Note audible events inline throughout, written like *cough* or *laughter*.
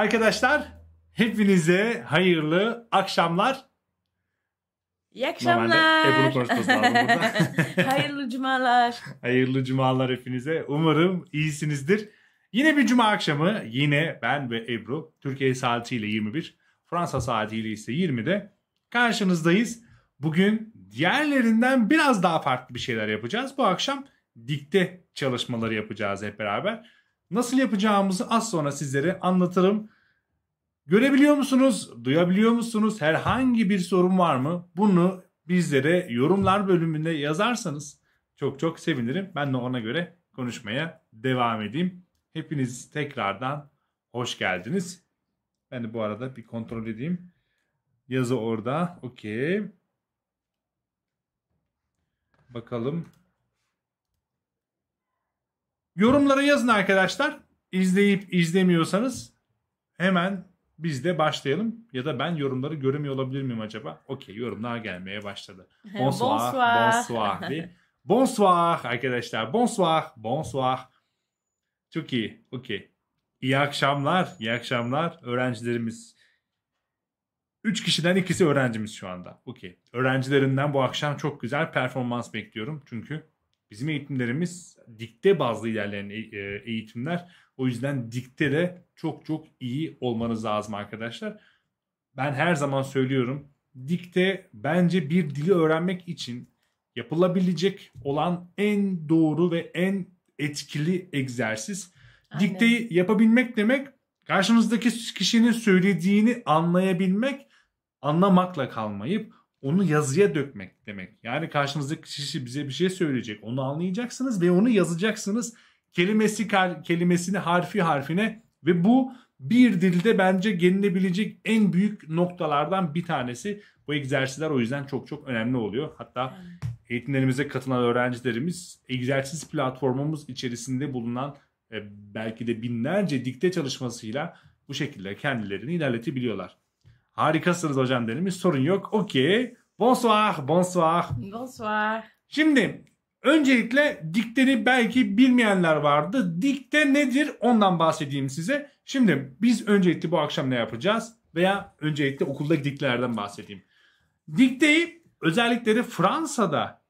Arkadaşlar hepinize hayırlı akşamlar. İyi akşamlar. Normalde burada. *laughs* hayırlı cumalar. Hayırlı cumalar hepinize. Umarım iyisinizdir. Yine bir cuma akşamı yine ben ve Ebru Türkiye saatiyle 21, Fransa saatiyle ise 20'de karşınızdayız. Bugün diğerlerinden biraz daha farklı bir şeyler yapacağız. Bu akşam dikte çalışmaları yapacağız hep beraber. Nasıl yapacağımızı az sonra sizlere anlatırım. Görebiliyor musunuz? Duyabiliyor musunuz? Herhangi bir sorun var mı? Bunu bizlere yorumlar bölümünde yazarsanız çok çok sevinirim. Ben de ona göre konuşmaya devam edeyim. Hepiniz tekrardan hoş geldiniz. Ben de bu arada bir kontrol edeyim. Yazı orada. Okey. Bakalım. Yorumlara yazın arkadaşlar. İzleyip izlemiyorsanız hemen biz de başlayalım. Ya da ben yorumları göremiyor olabilir miyim acaba? Okey yorumlar gelmeye başladı. *laughs* bonsoir, bonsoir Bonsoir arkadaşlar. Bonsoir, bonsoir. Çok iyi, okey. İyi akşamlar, iyi akşamlar öğrencilerimiz. Üç kişiden ikisi öğrencimiz şu anda. Okey. Öğrencilerinden bu akşam çok güzel performans bekliyorum. Çünkü Bizim eğitimlerimiz dikte bazlı ilerleyen e, e, eğitimler. O yüzden dikte de çok çok iyi olmanız lazım arkadaşlar. Ben her zaman söylüyorum. Dikte bence bir dili öğrenmek için yapılabilecek olan en doğru ve en etkili egzersiz. Aynen. Dikteyi yapabilmek demek karşımızdaki kişinin söylediğini anlayabilmek, anlamakla kalmayıp onu yazıya dökmek demek. Yani karşınızdaki kişi bize bir şey söyleyecek. Onu anlayacaksınız ve onu yazacaksınız. Kelimesi kelimesini harfi harfine ve bu bir dilde bence gelinebilecek en büyük noktalardan bir tanesi. Bu egzersizler o yüzden çok çok önemli oluyor. Hatta eğitimlerimize katılan öğrencilerimiz egzersiz platformumuz içerisinde bulunan e, belki de binlerce dikte çalışmasıyla bu şekilde kendilerini ilerletebiliyorlar. Harikasınız hocam denemiş. Sorun yok. Okey. Bonsoir. Bonsoir. Bonsoir. Şimdi öncelikle dikteni belki bilmeyenler vardı. Dikte nedir ondan bahsedeyim size. Şimdi biz öncelikle bu akşam ne yapacağız? Veya öncelikle okulda diktelerden bahsedeyim. Dikteyi özellikleri de Fransa'da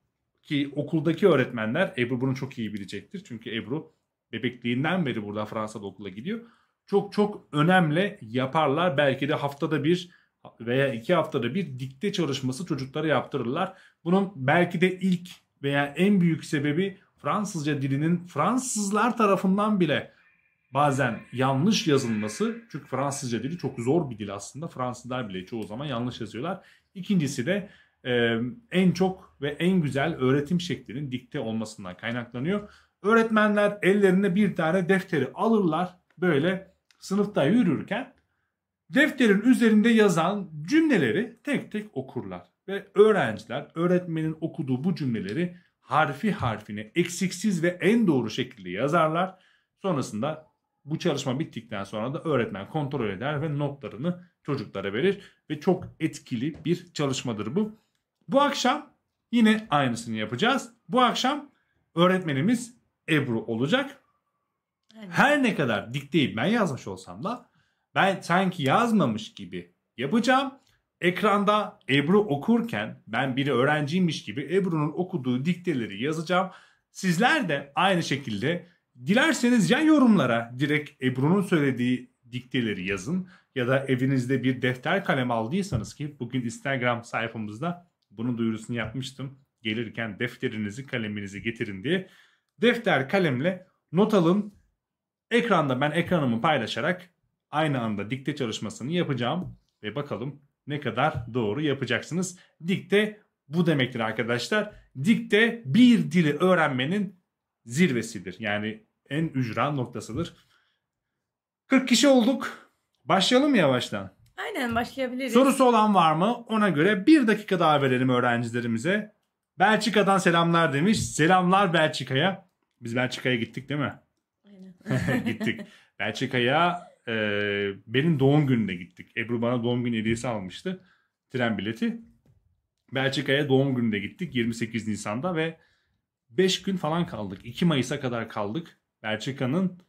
ki okuldaki öğretmenler Ebru bunu çok iyi bilecektir. Çünkü Ebru bebekliğinden beri burada Fransa'da okula gidiyor. Çok çok önemli yaparlar. Belki de haftada bir veya iki haftada bir dikte çalışması çocuklara yaptırırlar. Bunun belki de ilk veya en büyük sebebi Fransızca dilinin Fransızlar tarafından bile bazen yanlış yazılması. Çünkü Fransızca dili çok zor bir dil aslında. Fransızlar bile çoğu zaman yanlış yazıyorlar. İkincisi de e, en çok ve en güzel öğretim şeklinin dikte olmasından kaynaklanıyor. Öğretmenler ellerine bir tane defteri alırlar. Böyle sınıfta yürürken defterin üzerinde yazan cümleleri tek tek okurlar. Ve öğrenciler öğretmenin okuduğu bu cümleleri harfi harfine eksiksiz ve en doğru şekilde yazarlar. Sonrasında bu çalışma bittikten sonra da öğretmen kontrol eder ve notlarını çocuklara verir. Ve çok etkili bir çalışmadır bu. Bu akşam yine aynısını yapacağız. Bu akşam öğretmenimiz Ebru olacak. Her ne kadar dikteyi ben yazmış olsam da ben sanki yazmamış gibi yapacağım. Ekranda Ebru okurken ben bir öğrenciymiş gibi Ebru'nun okuduğu dikteleri yazacağım. Sizler de aynı şekilde dilerseniz ya yorumlara direkt Ebru'nun söylediği dikteleri yazın ya da evinizde bir defter kalem aldıysanız ki bugün Instagram sayfamızda bunun duyurusunu yapmıştım. Gelirken defterinizi kaleminizi getirin diye defter kalemle not alın. Ekranda ben ekranımı paylaşarak aynı anda dikte çalışmasını yapacağım ve bakalım ne kadar doğru yapacaksınız. Dikte bu demektir arkadaşlar. Dikte bir dili öğrenmenin zirvesidir. Yani en ücra noktasıdır. 40 kişi olduk. Başlayalım mı yavaştan? Aynen başlayabiliriz. Sorusu olan var mı? Ona göre bir dakika daha verelim öğrencilerimize. Belçika'dan selamlar demiş. Selamlar Belçika'ya. Biz Belçika'ya gittik değil mi? Aynen. *laughs* gittik. Belçika'ya e, benim doğum gününe gittik. Ebru bana doğum günü hediyesi almıştı. Tren bileti. Belçika'ya doğum gününe gittik 28 Nisan'da ve 5 gün falan kaldık. 2 Mayıs'a kadar kaldık. Belçika'nın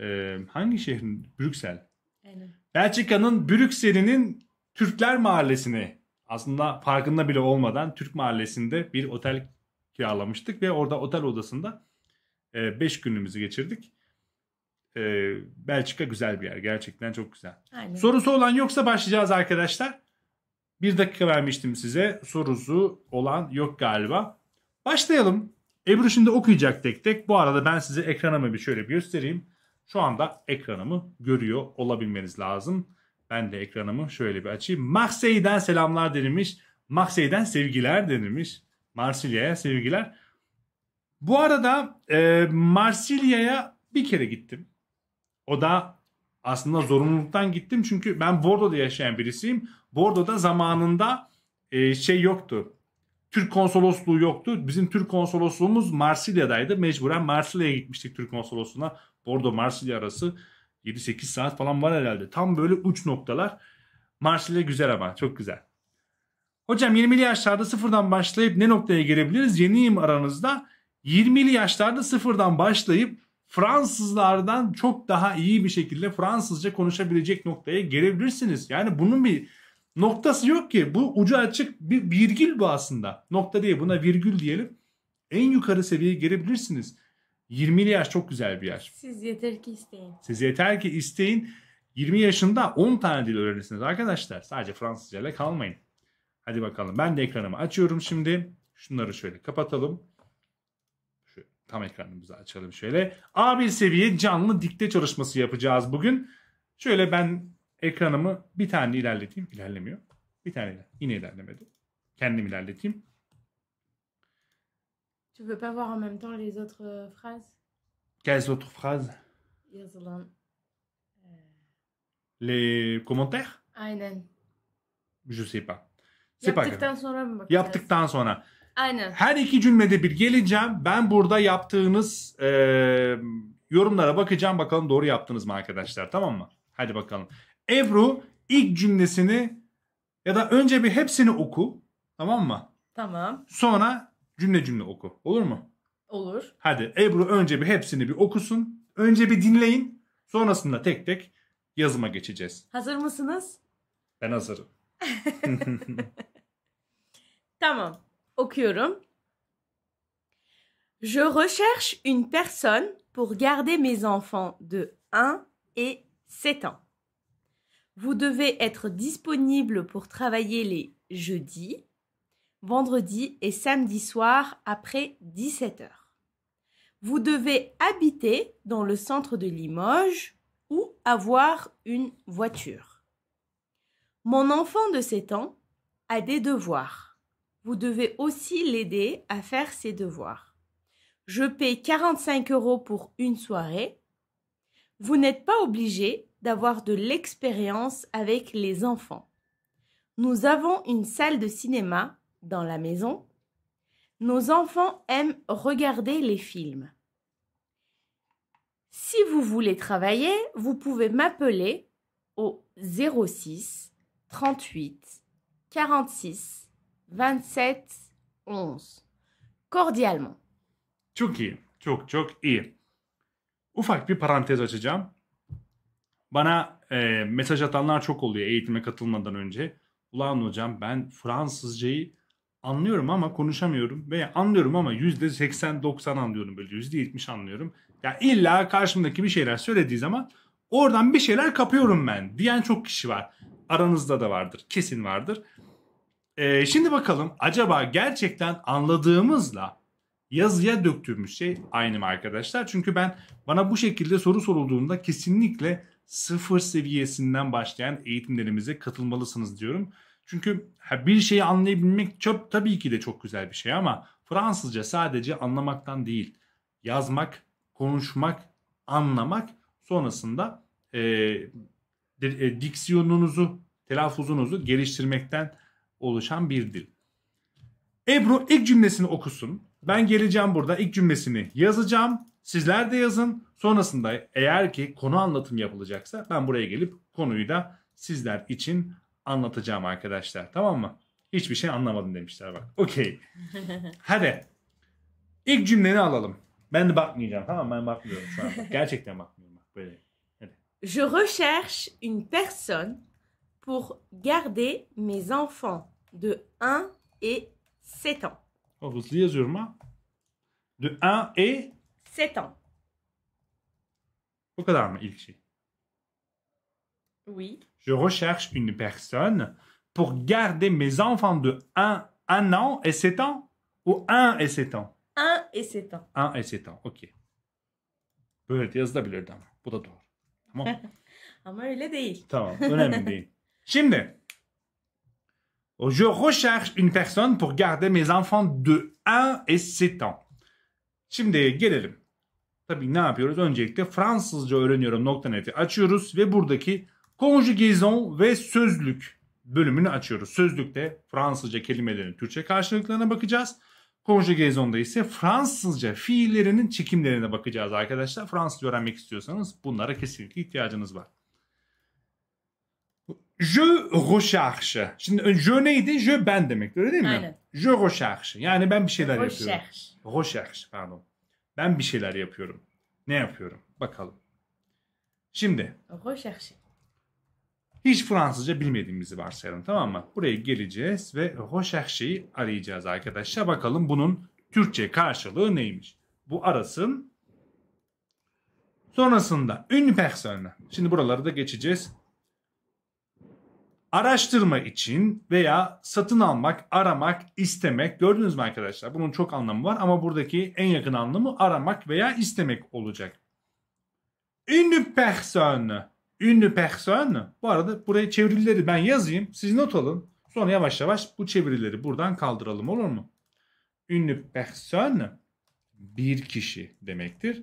e, hangi şehrin? Brüksel. Aynen. Belçika'nın Brüksel'inin Türkler Mahallesi'ni aslında farkında bile olmadan Türk Mahallesi'nde bir otel kiralamıştık ve orada otel odasında 5 e, günümüzü geçirdik. Ee, Belçika güzel bir yer. Gerçekten çok güzel. Aynen. Sorusu olan yoksa başlayacağız arkadaşlar. Bir dakika vermiştim size. Sorusu olan yok galiba. Başlayalım. Ebru şimdi okuyacak tek tek. Bu arada ben size ekranımı bir şöyle bir göstereyim. Şu anda ekranımı görüyor olabilmeniz lazım. Ben de ekranımı şöyle bir açayım. Maxeyden selamlar denilmiş. Maxeyden sevgiler denilmiş. Marsilya'ya sevgiler. Bu arada e, Marsilya'ya bir kere gittim. O da aslında zorunluluktan gittim çünkü ben Bordo'da yaşayan birisiyim. Bordo'da zamanında e, şey yoktu. Türk konsolosluğu yoktu. Bizim Türk konsolosluğumuz Marsilya'daydı. Mecburen Marsilya'ya gitmiştik Türk konsolosluğuna. Bordo Marsilya arası 7-8 saat falan var herhalde. Tam böyle uç noktalar. Marsilya güzel ama çok güzel. Hocam 20'li yaşlarda sıfırdan başlayıp ne noktaya gelebiliriz? Yeniyim aranızda. 20'li yaşlarda sıfırdan başlayıp Fransızlardan çok daha iyi bir şekilde Fransızca konuşabilecek noktaya gelebilirsiniz. Yani bunun bir noktası yok ki. Bu ucu açık bir virgül bu aslında. Nokta diye buna virgül diyelim. En yukarı seviyeye gelebilirsiniz. 20'li yaş çok güzel bir yaş. Siz yeter ki isteyin. Siz yeter ki isteyin. 20 yaşında 10 tane dil öğrenirsiniz arkadaşlar. Sadece Fransızca ile kalmayın. Hadi bakalım ben de ekranımı açıyorum şimdi. Şunları şöyle kapatalım. Tam ekranımızı açalım şöyle. A1 seviye canlı dikte çalışması yapacağız bugün. Şöyle ben ekranımı bir tane ilerleteyim. İlerlemiyor. Bir tane iler. Yine ilerlemedi. Kendim ilerleteyim. Tu veux pas voir en même temps les autres euh, phrases Quelles autres phrases Yazılan. Euh, les commentaires Aynen. Je sais pas. Yaptıktan sonra mı bakacağız? Yaptıktan sonra. Aynen. Her iki cümlede bir geleceğim. Ben burada yaptığınız e, yorumlara bakacağım. Bakalım doğru yaptınız mı arkadaşlar tamam mı? Hadi bakalım. Ebru ilk cümlesini ya da önce bir hepsini oku. Tamam mı? Tamam. Sonra cümle cümle oku. Olur mu? Olur. Hadi Ebru önce bir hepsini bir okusun. Önce bir dinleyin. Sonrasında tek tek yazıma geçeceğiz. Hazır mısınız? Ben hazırım. *laughs* tamam. Je recherche une personne pour garder mes enfants de 1 et 7 ans. Vous devez être disponible pour travailler les jeudis, vendredis et samedi soir après 17 heures. Vous devez habiter dans le centre de Limoges ou avoir une voiture. Mon enfant de 7 ans a des devoirs vous devez aussi l'aider à faire ses devoirs. Je paie 45 euros pour une soirée. Vous n'êtes pas obligé d'avoir de l'expérience avec les enfants. Nous avons une salle de cinéma dans la maison. Nos enfants aiment regarder les films. Si vous voulez travailler, vous pouvez m'appeler au 06 38 46 27 11. Cordialement. Çok iyi. Çok çok iyi. Ufak bir parantez açacağım. Bana e, mesaj atanlar çok oluyor eğitime katılmadan önce. Ulan hocam ben Fransızcayı anlıyorum ama konuşamıyorum. Veya anlıyorum ama %80-90 anlıyorum böyle %70 anlıyorum. Ya illa karşımdaki bir şeyler söylediği zaman oradan bir şeyler kapıyorum ben diyen çok kişi var. Aranızda da vardır kesin vardır. Ee, şimdi bakalım acaba gerçekten anladığımızla yazıya döktüğümüz şey aynı mı arkadaşlar? Çünkü ben bana bu şekilde soru sorulduğunda kesinlikle sıfır seviyesinden başlayan eğitimlerimize katılmalısınız diyorum. Çünkü bir şeyi anlayabilmek çok tabii ki de çok güzel bir şey ama Fransızca sadece anlamaktan değil yazmak, konuşmak, anlamak sonrasında e, e diksiyonunuzu, telaffuzunuzu geliştirmekten oluşan bir dil. Ebru ilk cümlesini okusun. Ben geleceğim burada ilk cümlesini yazacağım. Sizler de yazın. Sonrasında eğer ki konu anlatım yapılacaksa ben buraya gelip konuyu da sizler için anlatacağım arkadaşlar. Tamam mı? Hiçbir şey anlamadım demişler bak. Okey. *laughs* Hadi. İlk cümleni alalım. Ben de bakmayacağım tamam mı? Ben bakmıyorum şu an. Gerçekten bakmıyorum. böyle. Hadi. Je recherche une personne pour garder mes enfants de 1 et 7 ans. Oh, vous De 1 et 7 ans. Oui. Je recherche une personne pour garder mes enfants de 1, 1 an et 7 ans ou 1 et 7 ans 1 et 7 ans. 1 et 7 ans, ok. Böyle pouvez ama. Bu da doğru. Tamam. ama öyle değil. Tamam, önemli değil. Şimdi je recherche une personne pour garder mes enfants de 1 et 7 ans. Şimdi gelelim. Tabii ne yapıyoruz? Öncelikle Fransızca öğreniyorum nokta açıyoruz ve buradaki conjugaison ve sözlük bölümünü açıyoruz. Sözlükte Fransızca kelimelerin Türkçe karşılıklarına bakacağız. Conjugaison'da ise Fransızca fiillerinin çekimlerine bakacağız arkadaşlar. Fransızca öğrenmek istiyorsanız bunlara kesinlikle ihtiyacınız var. Je recherche. Şimdi je neydi? Je ben demekti öyle değil mi? Aynen. Je recherche. Yani ben bir şeyler recherche. yapıyorum. Recherche. Pardon. Ben bir şeyler yapıyorum. Ne yapıyorum? Bakalım. Şimdi. Recherche. Hiç Fransızca bilmediğimizi varsayalım tamam mı? Buraya geleceğiz ve recherche'yi arayacağız arkadaşlar. Bakalım bunun Türkçe karşılığı neymiş? Bu arasın. Sonrasında une personne. Şimdi buraları da geçeceğiz araştırma için veya satın almak, aramak, istemek. Gördünüz mü arkadaşlar? Bunun çok anlamı var ama buradaki en yakın anlamı aramak veya istemek olacak. Une personne. Une personne. Bu arada buraya çevirileri ben yazayım. Siz not alın. Sonra yavaş yavaş bu çevirileri buradan kaldıralım olur mu? Une personne bir kişi demektir.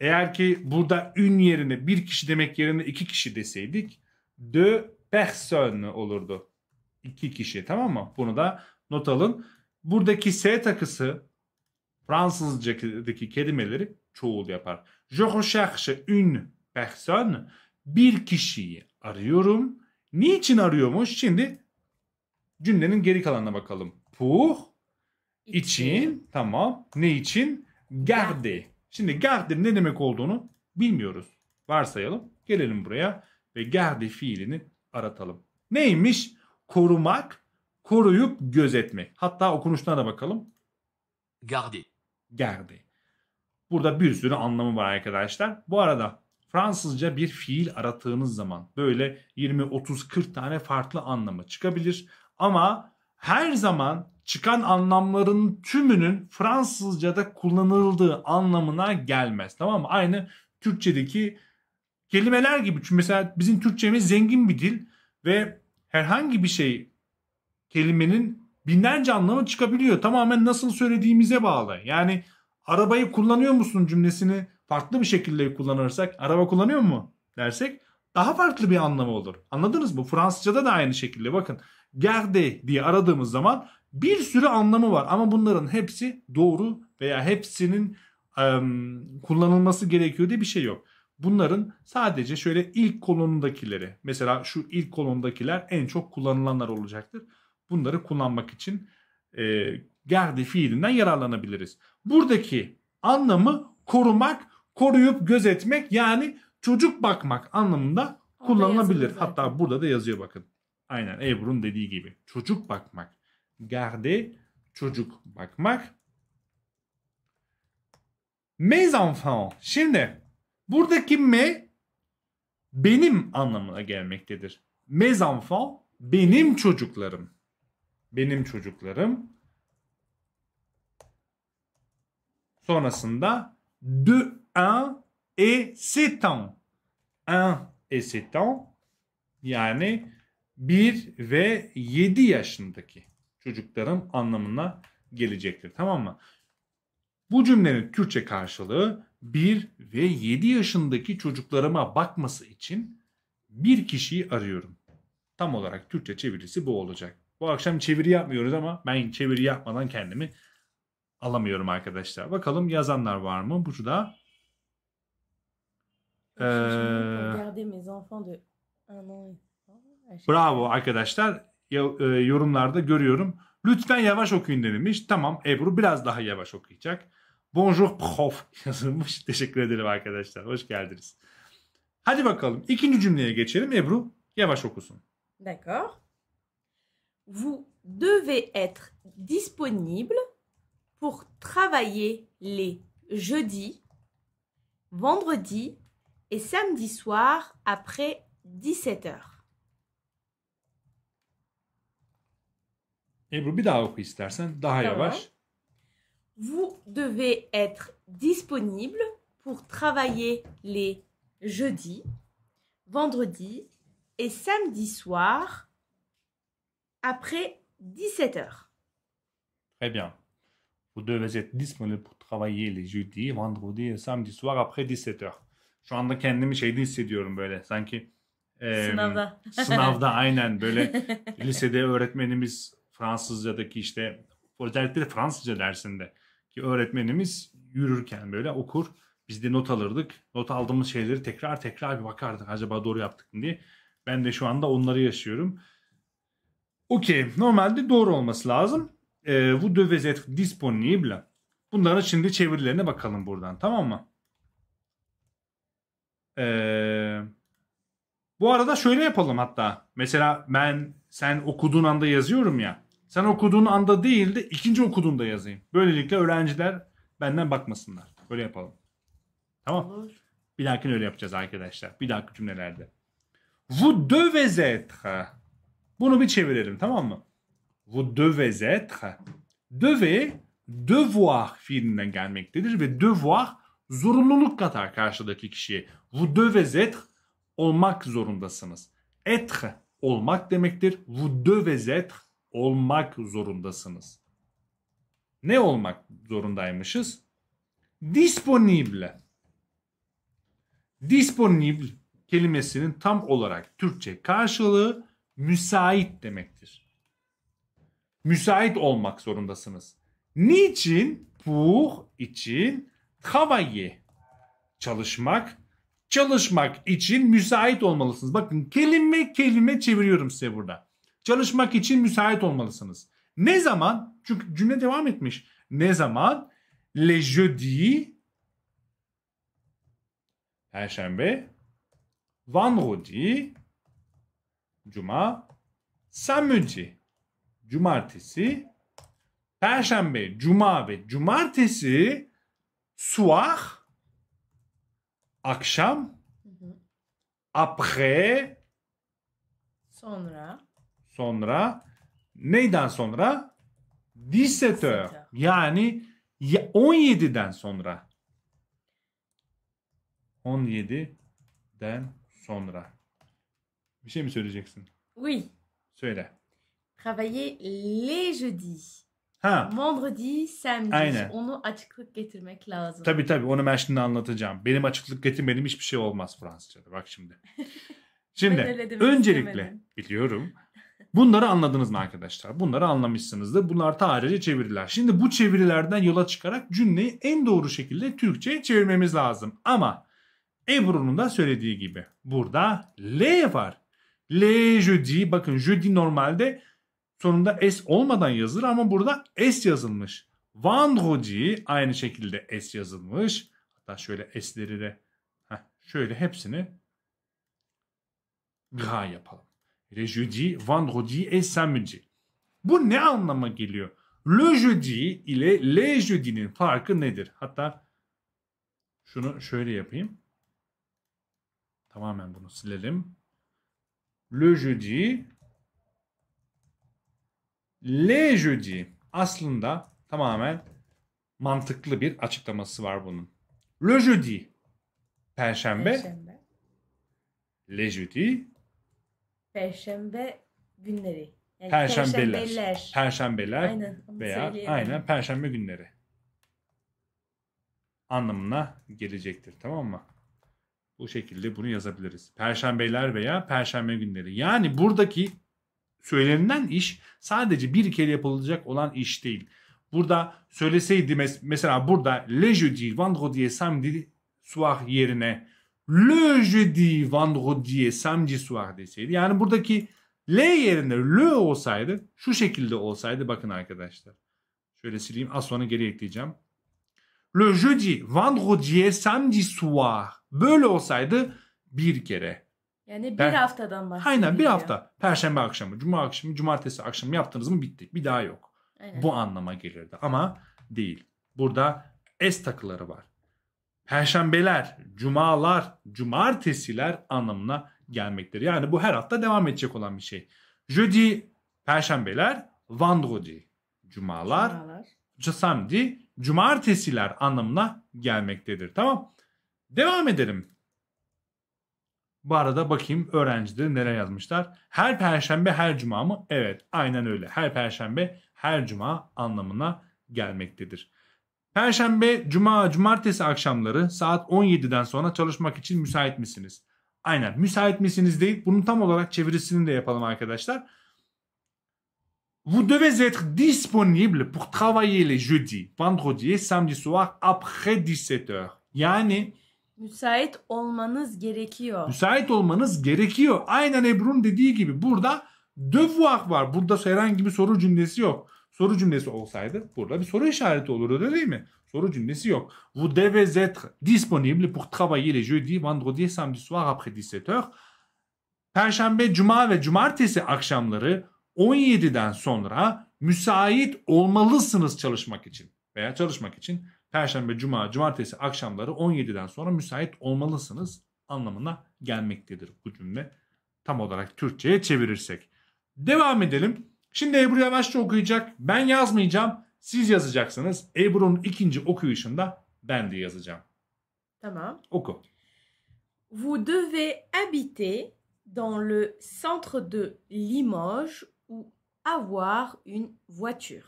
Eğer ki burada ün yerine bir kişi demek yerine iki kişi deseydik de personne olurdu. İki kişi tamam mı? Bunu da not alın. Buradaki S takısı Fransızca'daki kelimeleri çoğul yapar. Je recherche une personne. Bir kişiyi arıyorum. Niçin arıyormuş? Şimdi cümlenin geri kalanına bakalım. Pour için, için tamam. Ne için? Garde. Şimdi garde ne demek olduğunu bilmiyoruz. Varsayalım. Gelelim buraya ve garde fiilini aratalım. Neymiş? Korumak, koruyup gözetmek. Hatta okunuşuna da bakalım. Gardi, gardi. Burada bir sürü anlamı var arkadaşlar. Bu arada Fransızca bir fiil aradığınız zaman böyle 20, 30, 40 tane farklı anlamı çıkabilir. Ama her zaman çıkan anlamların tümünün Fransızca'da kullanıldığı anlamına gelmez. Tamam mı? Aynı Türkçedeki kelimeler gibi. Çünkü mesela bizim Türkçemiz zengin bir dil ve herhangi bir şey kelimenin binlerce anlamı çıkabiliyor. Tamamen nasıl söylediğimize bağlı. Yani arabayı kullanıyor musun cümlesini farklı bir şekilde kullanırsak araba kullanıyor mu dersek daha farklı bir anlamı olur. Anladınız mı? Fransızcada da aynı şekilde bakın. Gerde diye aradığımız zaman bir sürü anlamı var ama bunların hepsi doğru veya hepsinin um, kullanılması gerekiyor diye bir şey yok. Bunların sadece şöyle ilk kolonundakileri mesela şu ilk kolonundakiler en çok kullanılanlar olacaktır. Bunları kullanmak için e, gerdi fiilinden yararlanabiliriz. Buradaki anlamı korumak, koruyup gözetmek yani çocuk bakmak anlamında kullanılabilir. Hatta burada da yazıyor bakın. Aynen Ebru'nun dediği gibi. Çocuk bakmak. Gerdi çocuk bakmak. Mes enfants. Şimdi Buradaki me benim anlamına gelmektedir. Mes enfants benim çocuklarım. Benim çocuklarım. Sonrasında de un et sept ans. Un et sept ans yani 1 ve 7 yaşındaki çocuklarım anlamına gelecektir. Tamam mı? Bu cümlenin Türkçe karşılığı 1 ve 7 yaşındaki çocuklarıma bakması için bir kişiyi arıyorum. Tam olarak Türkçe çevirisi bu olacak. Bu akşam çeviri yapmıyoruz ama ben çeviri yapmadan kendimi alamıyorum arkadaşlar. Bakalım yazanlar var mı? Bu da ee, şey. bravo arkadaşlar. E, yorumlarda görüyorum. Lütfen yavaş okuyun denilmiş. Tamam Ebru biraz daha yavaş okuyacak. Bonjour prof *laughs* yazılmış. Teşekkür ederim arkadaşlar. Hoş geldiniz. Hadi bakalım. ikinci cümleye geçelim. Ebru yavaş okusun. D'accord. Vous devez être disponible pour travailler les jeudi, vendredi et samedi soir après 17 heures. Ebru bir daha oku istersen. Daha tamam. yavaş. vous devez être disponible pour travailler les jeudis, vendredis et samedi soir après 17 h Très bien. Vous devez être disponible pour travailler les jeudis, vendredis et samedi soir après 17 h Şu anda kendimi şeyde hissediyorum böyle sanki e, sınavda. *laughs* sınavda aynen böyle *laughs* lisede öğretmenimiz Fransızca'daki işte özellikle Fransızca dersinde Ki öğretmenimiz yürürken böyle okur. Biz de not alırdık. Not aldığımız şeyleri tekrar tekrar bir bakardık. Acaba doğru yaptık mı diye. Ben de şu anda onları yaşıyorum. Okey. Normalde doğru olması lazım. E, ee, bu devez et disponible. Bunların şimdi çevirilerine bakalım buradan. Tamam mı? Eee... Bu arada şöyle yapalım hatta. Mesela ben sen okuduğun anda yazıyorum ya. Sen okuduğun anda değil de ikinci okuduğunda yazayım. Böylelikle öğrenciler benden bakmasınlar. Böyle yapalım. Tamam. Olur. Bir dahakine öyle yapacağız arkadaşlar. Bir dahaki cümlelerde. Vous devez être. Bunu bir çevirelim tamam mı? Vous devez être. Deve, devoir fiilinden gelmektedir ve devoir zorunluluk katar karşıdaki kişiye. Vous devez être olmak zorundasınız. Être olmak demektir. Vous devez être olmak zorundasınız. Ne olmak zorundaymışız? Disponible. Disponible kelimesinin tam olarak Türkçe karşılığı müsait demektir. Müsait olmak zorundasınız. Niçin? Pour için travailler. Çalışmak. Çalışmak için müsait olmalısınız. Bakın kelime kelime çeviriyorum size burada çalışmak için müsait olmalısınız. Ne zaman? Çünkü cümle devam etmiş. Ne zaman? Le jeudi Perşembe Vendredi Cuma Samedi Cumartesi Perşembe, Cuma ve Cumartesi soir akşam après sonra sonra neyden sonra? 17 yani 17'den sonra. 17'den sonra. Bir şey mi söyleyeceksin? Oui. Söyle. Travailler les jeudis. Ha. Vendredi, samedi. Aynen. Onu açıklık getirmek lazım. Tabii tabii onu ben şimdi anlatacağım. Benim açıklık getirmedim hiçbir şey olmaz Fransızca'da. Bak şimdi. *laughs* Şimdi öncelikle istemedim. biliyorum Bunları anladınız mı arkadaşlar? Bunları anlamışsınızdır. Bunlar tarihçe çeviriler. Şimdi bu çevirilerden yola çıkarak cümleyi en doğru şekilde Türkçe'ye çevirmemiz lazım. Ama Ebru'nun da söylediği gibi burada L var. L jeudi bakın jeudi normalde sonunda S olmadan yazılır ama burada S yazılmış. Vendredi aynı şekilde S yazılmış. Hatta şöyle S'leri de heh, şöyle hepsini G yapalım. Le jeudi, vendredi et samedi. Bu ne anlama geliyor? Le jeudi ile le jeudinin farkı nedir? Hatta şunu şöyle yapayım. Tamamen bunu silelim. Le jeudi le jeudi aslında tamamen mantıklı bir açıklaması var bunun. Le jeudi perşembe. perşembe. Le jeudi Perşembe günleri. Yani Perşembeler. Perşembeler. Perşembeler aynen, veya söyleyeyim. aynen perşembe günleri anlamına gelecektir tamam mı? Bu şekilde bunu yazabiliriz. Perşembeler veya perşembe günleri. Yani buradaki söylenilen iş sadece bir kere yapılacak olan iş değil. Burada söyleseydi mes- mesela burada le jeudi, vendredi, samedi soir yerine le jeudi, vendredi et samedi soir deseydi. Yani buradaki L yerine le olsaydı şu şekilde olsaydı bakın arkadaşlar. Şöyle sileyim az sonra geri ekleyeceğim. Le jeudi, vendredi et samedi soir böyle olsaydı bir kere. Yani bir per- haftadan bahsediyor. Aynen bir hafta. Perşembe akşamı, cuma akşamı, cumartesi akşamı yaptınız mı bitti. Bir daha yok. Aynen. Bu anlama gelirdi ama değil. Burada S takıları var perşembeler, cumalar, cumartesiler anlamına gelmektedir. Yani bu her hafta devam edecek olan bir şey. Jeudi perşembeler, vendredi cumalar, cumalar. samedi cumartesiler anlamına gelmektedir. Tamam? Devam edelim. Bu arada bakayım öğrencileri nereye yazmışlar. Her perşembe her cuma mı? Evet aynen öyle. Her perşembe her cuma anlamına gelmektedir. Perşembe, cuma, cumartesi akşamları saat 17'den sonra çalışmak için müsait misiniz? Aynen müsait misiniz değil. Bunun tam olarak çevirisini de yapalım arkadaşlar. Vous devez être disponible pour travailler le jeudi, vendredi et samedi soir après 17h. Yani müsait olmanız gerekiyor. Müsait olmanız gerekiyor. Aynen Ebru'nun dediği gibi burada devoir var. Burada herhangi bir soru cümlesi yok soru cümlesi olsaydı burada bir soru işareti olurdu değil mi? Soru cümlesi yok. Vous devez être disponible pour travailler les jeudi, vendredi, samedi soir après 17 h Perşembe, cuma ve cumartesi akşamları 17'den sonra müsait olmalısınız çalışmak için veya çalışmak için perşembe, cuma, cumartesi akşamları 17'den sonra müsait olmalısınız anlamına gelmektedir bu cümle. Tam olarak Türkçe'ye çevirirsek. Devam edelim. Şimdi Ebru yavaşça okuyacak. Ben yazmayacağım. Siz yazacaksınız. Ebru'nun ikinci okuyuşunda ben de yazacağım. Tamam. Oku. Vous devez habiter dans le centre de Limoges ou avoir une voiture.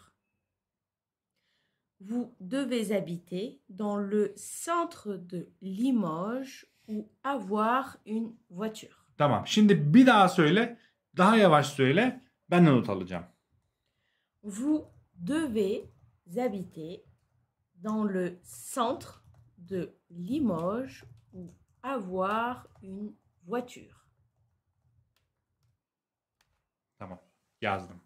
Vous devez habiter dans le centre de Limoges ou avoir une voiture. Tamam. Şimdi bir daha söyle. Daha yavaş söyle. Ben de not alacağım. Vous devez habiter dans le centre de Limoges ou avoir une voiture. Tamam yazdım.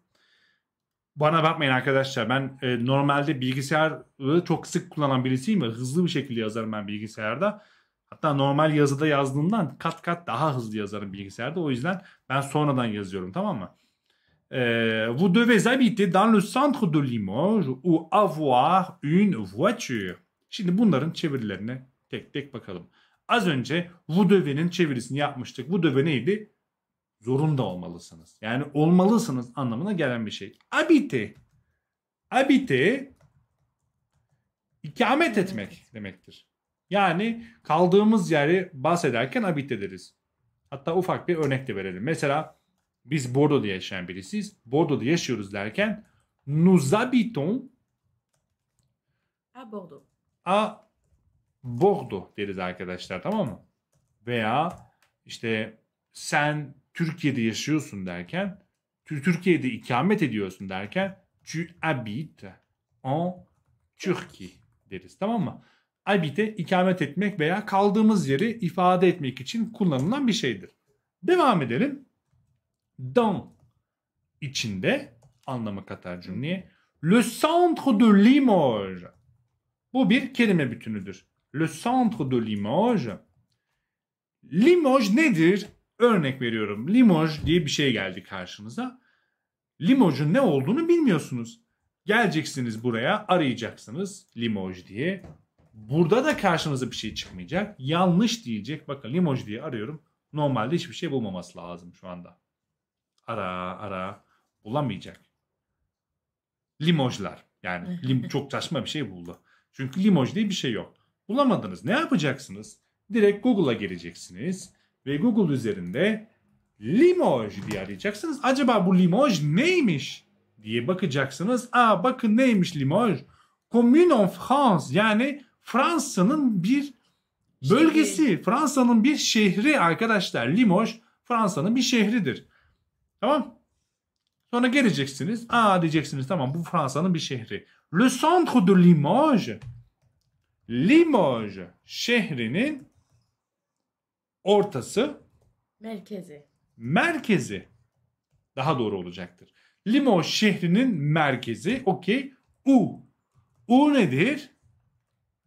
Bana bakmayın arkadaşlar ben e, normalde bilgisayarı çok sık kullanan birisiyim ve hızlı bir şekilde yazarım ben bilgisayarda. Hatta normal yazıda yazdığımdan kat kat daha hızlı yazarım bilgisayarda. O yüzden ben sonradan yazıyorum tamam mı? Euh, vous devez habiter dans le centre de Limoges ou avoir une voiture. Şimdi bunların çevirilerine tek tek bakalım. Az önce bu dövenin çevirisini yapmıştık. Bu döve neydi? Zorunda olmalısınız. Yani olmalısınız anlamına gelen bir şey. Habite. Habite ikamet etmek demektir. Yani kaldığımız yeri bahsederken habite deriz. Hatta ufak bir örnek de verelim. Mesela biz Bordo'da yaşayan birisiyiz. Bordo'da yaşıyoruz derken nous habitons à Bordeaux. A Bordeaux deriz arkadaşlar tamam mı? Veya işte sen Türkiye'de yaşıyorsun derken Türkiye'de ikamet ediyorsun derken tu habites en Türkiye deriz tamam mı? Habite ikamet etmek veya kaldığımız yeri ifade etmek için kullanılan bir şeydir. Devam edelim dans içinde anlamı katar cümleye. Le centre de Limoges. Bu bir kelime bütünüdür. Le centre de Limoges. Limoges nedir? Örnek veriyorum. Limoges diye bir şey geldi karşınıza. Limoges'un ne olduğunu bilmiyorsunuz. Geleceksiniz buraya arayacaksınız Limoges diye. Burada da karşınıza bir şey çıkmayacak. Yanlış diyecek. Bakın Limoges diye arıyorum. Normalde hiçbir şey bulmaması lazım şu anda ara ara bulamayacak. Limojlar. Yani *laughs* lim, çok saçma bir şey buldu. Çünkü limoj diye bir şey yok. Bulamadınız. Ne yapacaksınız? Direkt Google'a geleceksiniz ve Google üzerinde limoj diye arayacaksınız. Acaba bu limoj neymiş diye bakacaksınız. Aa bakın neymiş limoj? Commune of France yani Fransa'nın bir bölgesi, Fransa'nın bir şehri arkadaşlar. limoj Fransa'nın bir şehridir. Tamam. Sonra geleceksiniz. Aa diyeceksiniz tamam bu Fransa'nın bir şehri. Le centre de Limoges. Limoges şehrinin ortası. Merkezi. Merkezi. Daha doğru olacaktır. Limoges şehrinin merkezi. Okey. U. U nedir?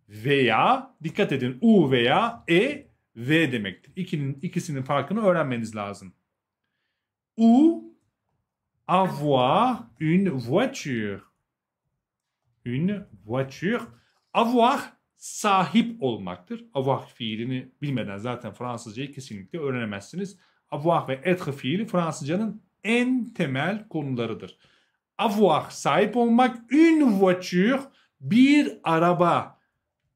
Veya dikkat edin U veya E V demektir. İkinin, ikisinin farkını öğrenmeniz lazım ou avoir une voiture. Une voiture. Avoir sahip olmaktır. Avoir fiilini bilmeden zaten Fransızcayı kesinlikle öğrenemezsiniz. Avoir ve être fiili Fransızcanın en temel konularıdır. Avoir sahip olmak, une voiture bir araba,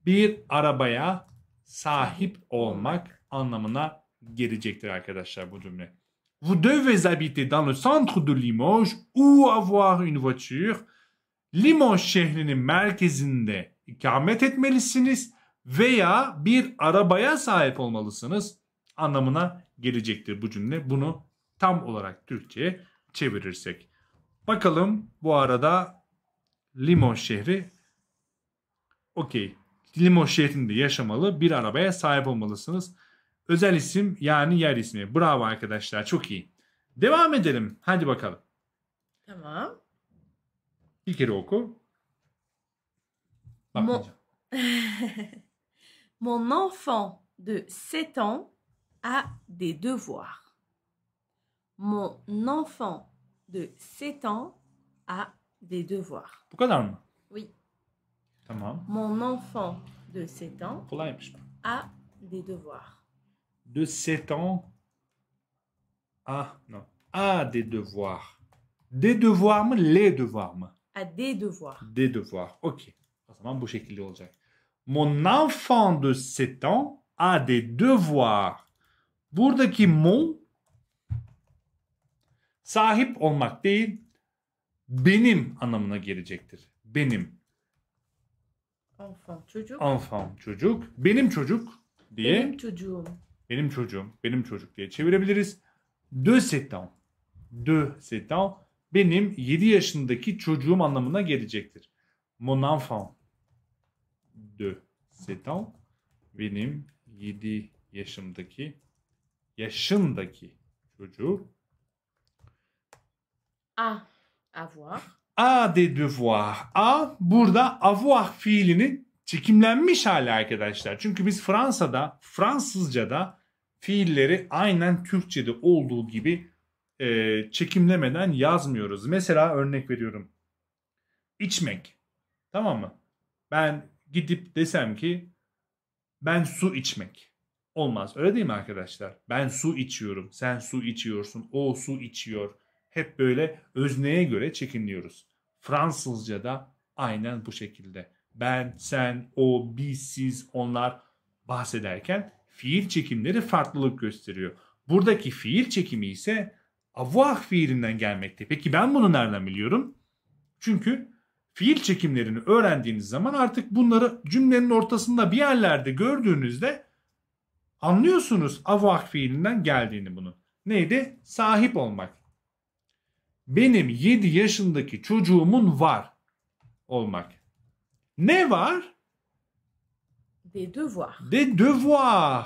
bir arabaya sahip olmak anlamına gelecektir arkadaşlar bu cümle vous devez habiter dans le centre de Limoges ou avoir une voiture. Limon şehrinin merkezinde ikamet etmelisiniz veya bir arabaya sahip olmalısınız anlamına gelecektir bu cümle. Bunu tam olarak Türkçe çevirirsek. Bakalım bu arada Limon şehri okey. Limon şehrinde yaşamalı bir arabaya sahip olmalısınız. Özel isim yani yer ismi. Bravo arkadaşlar çok iyi. Devam edelim. Hadi bakalım. Tamam. Bir kere oku. Bak Mon... *laughs* Mon enfant de 7 ans a des devoirs. Mon enfant de 7 ans a des devoirs. Bu kadar mı? Oui. Tamam. Mon enfant de 7 ans a des devoirs de 7 ans à, non, à des devoirs. Des devoir mı, les devoir mı? À des devoirs. Des devoirs, okey. O zaman bu şekilde olacak. Mon enfant de 7 ans a des devoirs. Buradaki mon sahip olmak değil, benim anlamına gelecektir. Benim. Enfant çocuk. Enfant çocuk. Benim çocuk diye. Benim çocuğum. Benim çocuğum, benim çocuk diye çevirebiliriz. De sept ans. De sept ans benim 7 yaşındaki çocuğum anlamına gelecektir. Mon enfant de sept ans benim 7 yaşımdaki yaşındaki çocuğu a avoir a de devoir a burada avoir fiilini çekimlenmiş hali arkadaşlar. Çünkü biz Fransa'da Fransızca'da fiilleri aynen Türkçe'de olduğu gibi e, çekimlemeden yazmıyoruz. Mesela örnek veriyorum. İçmek. Tamam mı? Ben gidip desem ki ben su içmek. Olmaz. Öyle değil mi arkadaşlar? Ben su içiyorum. Sen su içiyorsun. O su içiyor. Hep böyle özneye göre çekimliyoruz. Fransızca'da aynen bu şekilde ben, sen, o, biz, siz, onlar bahsederken fiil çekimleri farklılık gösteriyor. Buradaki fiil çekimi ise avuah fiilinden gelmekte. Peki ben bunu nereden biliyorum? Çünkü fiil çekimlerini öğrendiğiniz zaman artık bunları cümlenin ortasında bir yerlerde gördüğünüzde anlıyorsunuz avuah fiilinden geldiğini bunu. Neydi? Sahip olmak. Benim 7 yaşındaki çocuğumun var olmak. Ne var? Des devoirs. Des devoirs.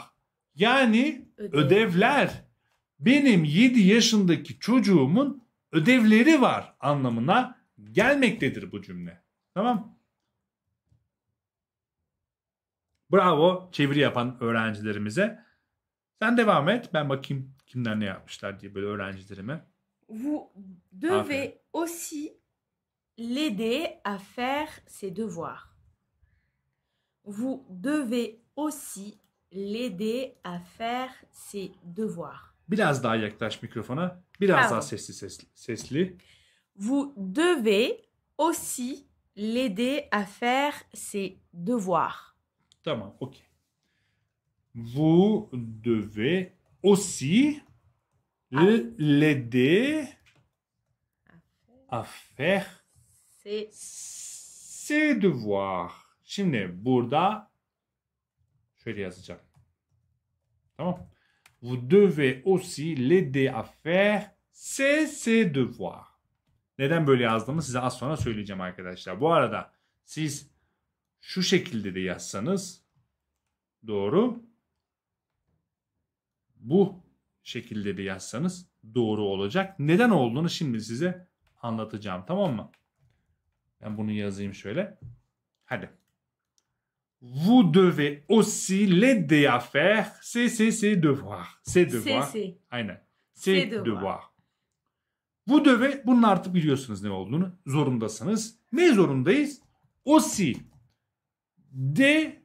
Yani Ödev. ödevler. Benim 7 yaşındaki çocuğumun ödevleri var anlamına gelmektedir bu cümle. Tamam? Bravo çeviri yapan öğrencilerimize. Sen devam et. Ben bakayım kimler ne yapmışlar diye böyle öğrencilerime. Vous devez Aferin. aussi l'aider à faire ses devoirs. Vous devez aussi l'aider à faire ses devoirs. Biraz daha yaklaş mikrofona. Biraz daha sesli, Vous devez aussi l'aider à faire ses devoirs. Tamam, ok. Vous devez aussi ah. l'aider à faire C'est. C'est de Şimdi burada şöyle yazacağım. Tamam. Vous devez aussi l'aider à faire ses devoirs. Neden böyle yazdığımı size az sonra söyleyeceğim arkadaşlar. Bu arada siz şu şekilde de yazsanız doğru. Bu şekilde de yazsanız doğru olacak. Neden olduğunu şimdi size anlatacağım tamam mı? Ben bunu yazayım şöyle. Hadi. Vous devez aussi l'aider à faire ses, ses, ses devoirs. Ses devoirs. Ses, Aynen. Ses, ses devoirs. Vous devez, bunun artık biliyorsunuz ne olduğunu. Zorundasınız. Ne zorundayız? Aussi. De,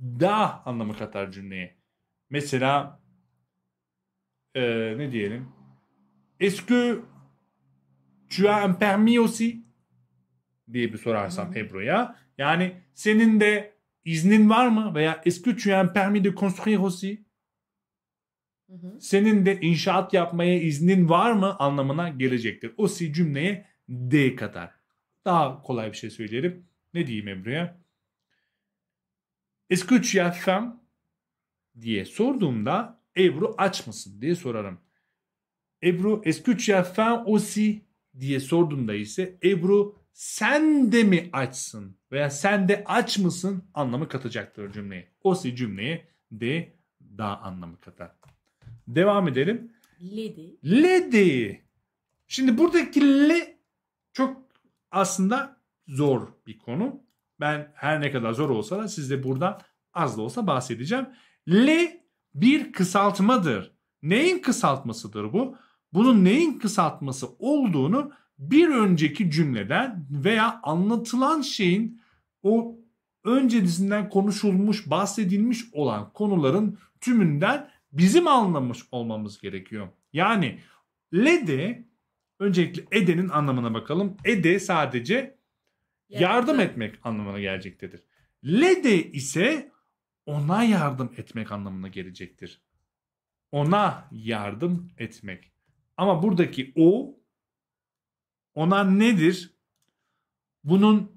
da anlamı katar cümleye. Mesela e, ne diyelim? Est-ce que tu as un permis aussi? diye bir sorarsam Hebro'ya. Yani senin de iznin var mı? Veya est-ce que tu un permis de construire aussi? Senin de inşaat yapmaya iznin var mı anlamına gelecektir. O si cümleye D kadar. Daha kolay bir şey söyleyelim. Ne diyeyim Ebru'ya? Est-ce que tu as faim? diye sorduğumda Ebru aç mısın diye sorarım. Ebru est-ce que tu as faim aussi diye sorduğumda ise Ebru sen de mi açsın veya sen de aç mısın anlamı katacaktır cümleye. O si cümleye de daha anlamı katar. Devam edelim. Ledi. Ledi. Şimdi buradaki le çok aslında zor bir konu. Ben her ne kadar zor olsa da sizde buradan az da olsa bahsedeceğim. Le bir kısaltmadır. Neyin kısaltmasıdır bu? Bunun neyin kısaltması olduğunu bir önceki cümleden veya anlatılan şeyin o öncesinden konuşulmuş, bahsedilmiş olan konuların tümünden bizim anlamış olmamız gerekiyor. Yani lede öncelikle edenin anlamına bakalım. Ede sadece yardım, etmek anlamına gelecektedir. Lede ise ona yardım etmek anlamına gelecektir. Ona yardım etmek. Ama buradaki o ona nedir? Bunun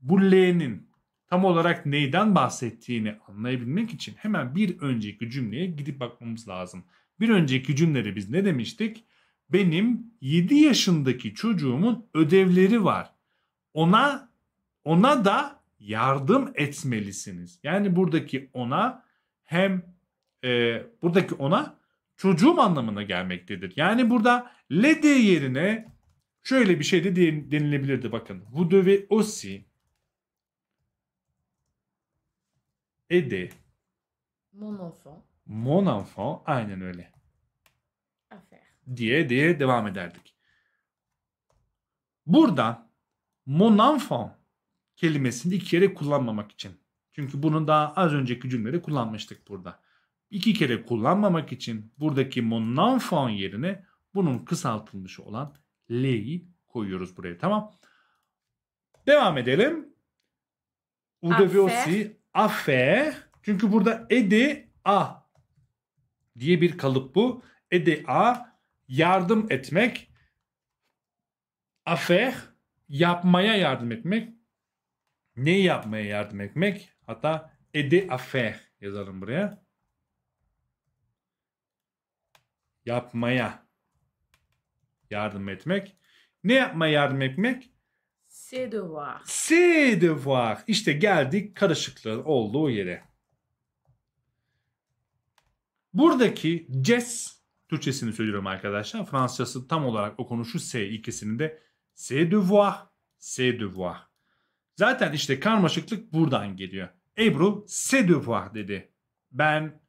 bu L'nin tam olarak neyden bahsettiğini anlayabilmek için hemen bir önceki cümleye gidip bakmamız lazım. Bir önceki cümlede biz ne demiştik? Benim 7 yaşındaki çocuğumun ödevleri var. Ona ona da yardım etmelisiniz. Yani buradaki ona hem e, buradaki ona çocuğum anlamına gelmektedir. Yani burada lede yerine Şöyle bir şey de denilebilirdi bakın. Vudo ve Osi Ede Mon enfant. Mon enfant aynen öyle. Aferin. Diye diye devam ederdik. Burada mon enfant kelimesini iki kere kullanmamak için. Çünkü bunu daha az önceki cümlede kullanmıştık burada. İki kere kullanmamak için buradaki mon enfant yerine bunun kısaltılmış olan L'yi koyuyoruz buraya tamam. Devam edelim. Udoviosi afe. Çünkü burada ede a diye bir kalıp bu. Ede a yardım etmek. Afe yapmaya yardım etmek. Ne yapmaya yardım etmek? Hatta ede afe yazalım buraya. Yapmaya yardım etmek. Ne yapmaya yardım etmek? C'est devoir. C'est devoir. İşte geldik karışıklığın olduğu yere. Buradaki ces Türkçesini söylüyorum arkadaşlar. Fransızcası tam olarak okunuşu S ikisini de c'est devoir, c'est devoir. Zaten işte karmaşıklık buradan geliyor. Ebru c'est devoir dedi. Ben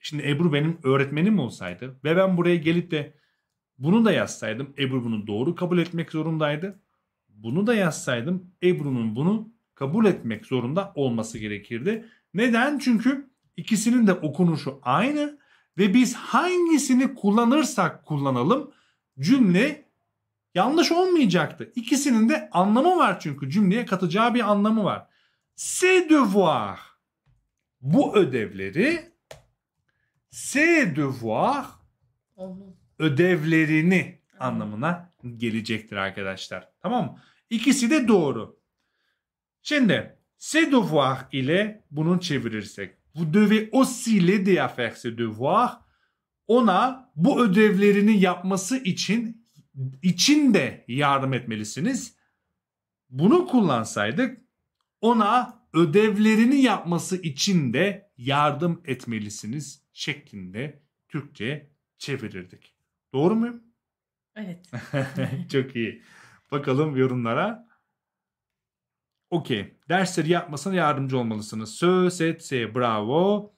şimdi Ebru benim öğretmenim olsaydı ve ben buraya gelip de bunu da yazsaydım Ebru bunu doğru kabul etmek zorundaydı. Bunu da yazsaydım Ebru'nun bunu kabul etmek zorunda olması gerekirdi. Neden? Çünkü ikisinin de okunuşu aynı ve biz hangisini kullanırsak kullanalım cümle yanlış olmayacaktı. İkisinin de anlamı var çünkü cümleye katacağı bir anlamı var. Se devoir bu ödevleri se devoir ödevlerini anlamına gelecektir arkadaşlar. Tamam mı? İkisi de doğru. Şimdi ses devoir ile bunun çevirirsek. Vous devez aussi l'aider à faire ses devoirs. Ona bu ödevlerini yapması için için de yardım etmelisiniz. Bunu kullansaydık ona ödevlerini yapması için de yardım etmelisiniz şeklinde Türkçe çevirirdik. Doğru muyum? Evet. *laughs* Çok iyi. Bakalım yorumlara. Okey. Dersleri yapmasına yardımcı olmalısınız. Söz etse bravo.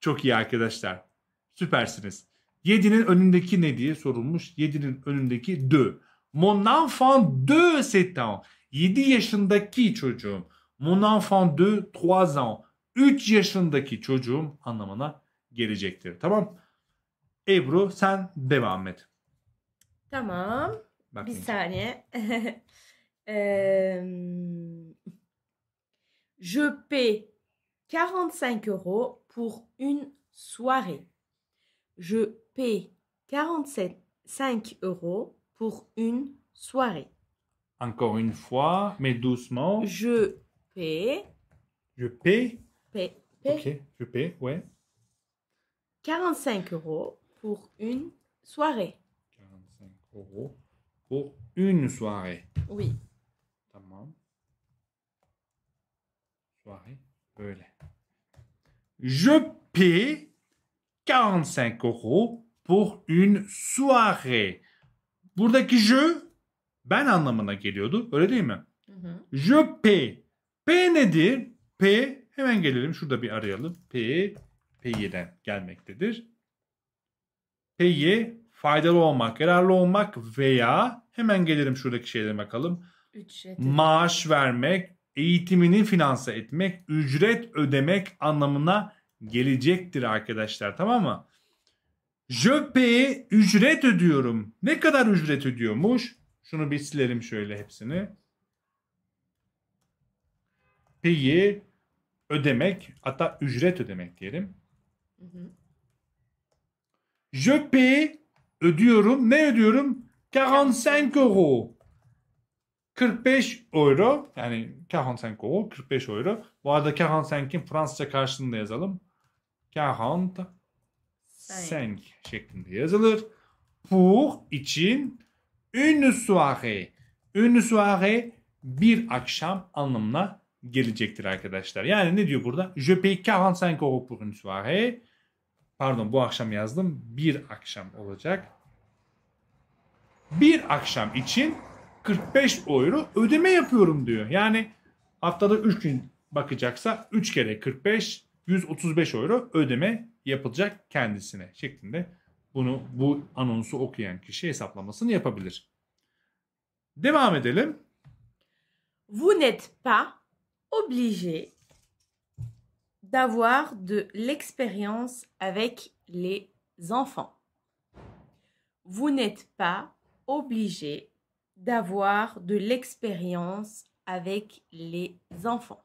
Çok iyi arkadaşlar. Süpersiniz. Yedi'nin önündeki ne diye sorulmuş. Yedi'nin önündeki de. Mon enfant de c'est ans. Yedi yaşındaki çocuğum. Mon enfant de trois ans. Üç yaşındaki çocuğum anlamına gelecektir. Tamam. Ebru sen devam et. Tamam. *laughs* je paie 45 euros pour une soirée. Je paie 45 euros pour une soirée. Encore une fois, mais doucement. Je paie. Je paie. Paye. paie. Ok, je paie, ouais. 45 euros pour une soirée. 45 euros pour une soirée. Oui. Tamam. Soirée böyle. Je paie 45 euros pour une soirée. Buradaki je ben anlamına geliyordu. Öyle değil mi? Hı hı. Je paie. P nedir? P hemen gelelim. Şurada bir arayalım. P P'den gelmektedir. P'ye faydalı olmak, yararlı olmak veya hemen gelirim şuradaki şeylere bakalım. Ücret. Maaş vermek, eğitimini finanse etmek, ücret ödemek anlamına gelecektir arkadaşlar tamam mı? Jöpe'ye ücret ödüyorum. Ne kadar ücret ödüyormuş? Şunu bir silerim şöyle hepsini. P'yi ödemek hatta ücret ödemek diyelim. Hı hı. Je paye ödüyorum. Ne ödüyorum? 45 euro. 45 euro yani 45 euro 45 euro. Bu arada 45'in Fransızca karşılığında yazalım. 45 şeklinde yazılır. Pour için une soirée. Une soirée bir akşam anlamına gelecektir arkadaşlar. Yani ne diyor burada? Je paye 45 euro pour une soirée. Pardon bu akşam yazdım. Bir akşam olacak. Bir akşam için 45 euro ödeme yapıyorum diyor. Yani haftada 3 gün bakacaksa 3 kere 45 135 euro ödeme yapılacak kendisine şeklinde bunu bu anonsu okuyan kişi hesaplamasını yapabilir. Devam edelim. Vous n'êtes pas obligé d'avoir de l'expérience avec les enfants. Vous n'êtes pas obligé d'avoir de l'expérience avec les enfants.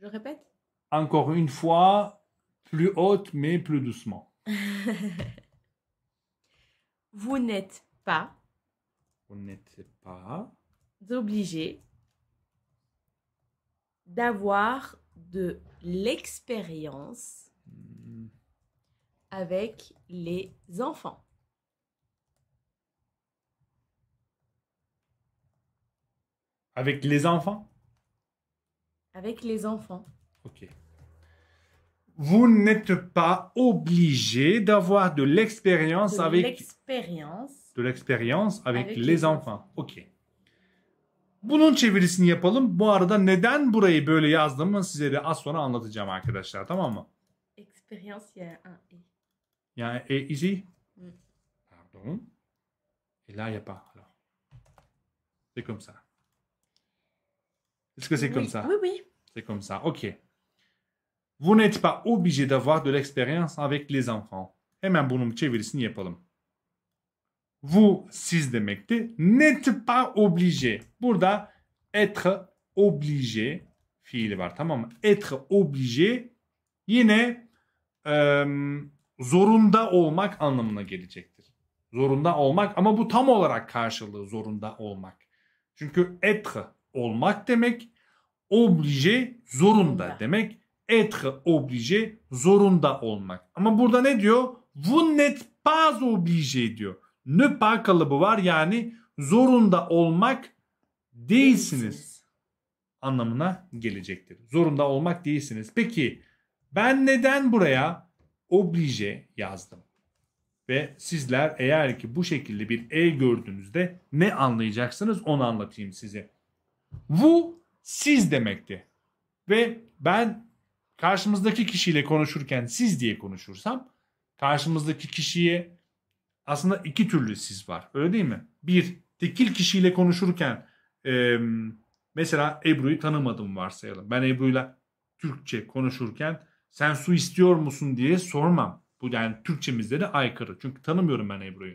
Je répète Encore une fois, plus haute mais plus doucement. *laughs* Vous n'êtes pas. Vous n'êtes pas. Obligé d'avoir de l'expérience avec les enfants. Avec les enfants Avec les enfants. Ok. Vous n'êtes pas obligé d'avoir de l'expérience avec... L'expérience. De l'expérience avec, les, enfants. Ok. Bunun çevirisini yapalım. Bu arada neden burayı böyle yazdım size de az sonra anlatacağım arkadaşlar tamam mı? Experience il ah, eh. y E. Il y hmm. Pardon. Et là, il n'y a pas. Alors. C'est comme ça. Est-ce que c'est oui. comme ça? Oui, oui. C'est comme ça. OK. Vous n'êtes pas obligé d'avoir de l'expérience avec les enfants. Hemen bunun çevirisini yapalım. Vous siz demekti. N'êtes pas obligé. Burada être obligé fiili var tamam mı? Être obligé yine e, zorunda olmak anlamına gelecektir. Zorunda olmak ama bu tam olarak karşılığı zorunda olmak. Çünkü être olmak demek, oblige zorunda demek. Être oblige zorunda olmak. Ama burada ne diyor? Vous n'êtes pas obligé diyor ne kalıbı var yani zorunda olmak değilsiniz, değilsiniz. anlamına gelecektir. Zorunda olmak değilsiniz. Peki ben neden buraya oblige yazdım? Ve sizler eğer ki bu şekilde bir e gördüğünüzde ne anlayacaksınız onu anlatayım size. Bu siz demekti. Ve ben karşımızdaki kişiyle konuşurken siz diye konuşursam karşımızdaki kişiye aslında iki türlü siz var. Öyle değil mi? Bir, tekil kişiyle konuşurken e, mesela Ebru'yu tanımadım varsayalım. Ben Ebru'yla Türkçe konuşurken sen su istiyor musun diye sormam. Bu yani Türkçemizde de aykırı. Çünkü tanımıyorum ben Ebru'yu.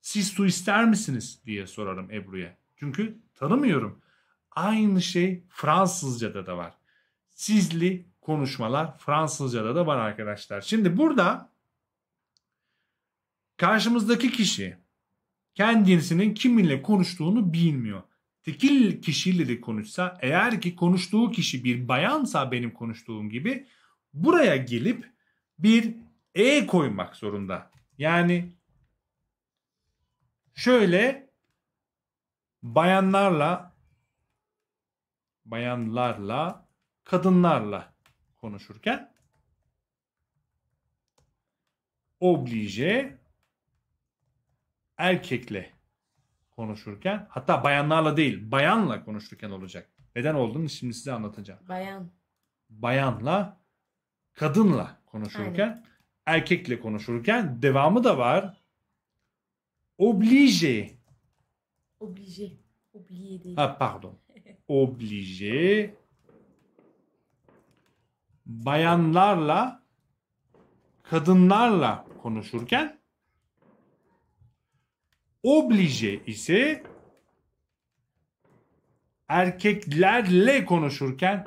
Siz su ister misiniz diye sorarım Ebru'ya. Çünkü tanımıyorum. Aynı şey Fransızca'da da var. Sizli konuşmalar Fransızca'da da var arkadaşlar. Şimdi burada Karşımızdaki kişi kendisinin kiminle konuştuğunu bilmiyor. Tekil kişiyle de konuşsa eğer ki konuştuğu kişi bir bayansa benim konuştuğum gibi buraya gelip bir e koymak zorunda. Yani şöyle bayanlarla bayanlarla kadınlarla konuşurken oblige erkekle konuşurken hatta bayanlarla değil bayanla konuşurken olacak. Neden olduğunu şimdi size anlatacağım. Bayan. Bayanla kadınla konuşurken Aynen. erkekle konuşurken devamı da var. Oblige. Oblige. Oblige değil. Ha pardon. *laughs* Oblige. Bayanlarla kadınlarla konuşurken Oblige ise erkeklerle konuşurken